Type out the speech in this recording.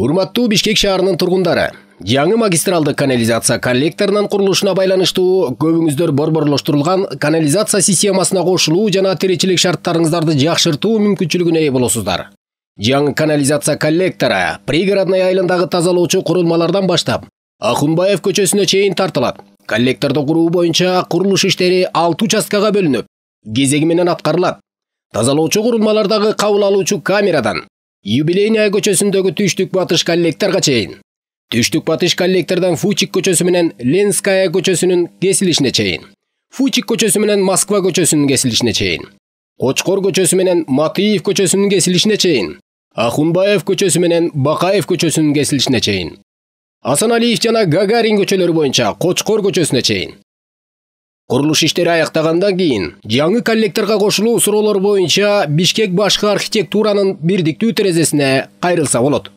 урматтуу бишкек шаарынын тургундары жаңы магистралдык канализация коллекторунун курулушуна байланыштуу көбүңүздөр борборлоштурулган канализация системасына кошулуу жана тиричилик шарттарыңыздарды жакшыртуу мүмкүнчүлүгүнө ээ болосуздар жаңы канализация коллектору пригородный айылындагы тазалоочу курулмалардан баштап ахунбаев көчөсүнө чейин тартылат коллекторду куруу боюнча курулуш иштери алты участкага бөлүнүп кезеги менен аткарылат тазалоочу курулмалардагы кабыл алуучу камерадан юбилейная көчөсүндөгү түштүк батыш коллекторго чейин түштүк батыш коллектордон фучик көчөсү менен ленская көчөсүнүн кесилишине чейин фучик көчөсү менен москва көчөсүнүн кесилишине чейин кочкор көчөсү менен матыев көчөсүнүн кесилишине чейин ахунбаев көчөсү менен бакаев көчөсүнүн кесилишине чейин асаналиев жана гагарин көчөлөрү боюнча кочкор көчөсүнө чейин Құрылыш іштері аяқтағандан кейін жаңы коллекторға қошылу сұролар бойынша Бишкек башкы архитектураның бирдиктүү өтерезесіне қайрылса болот.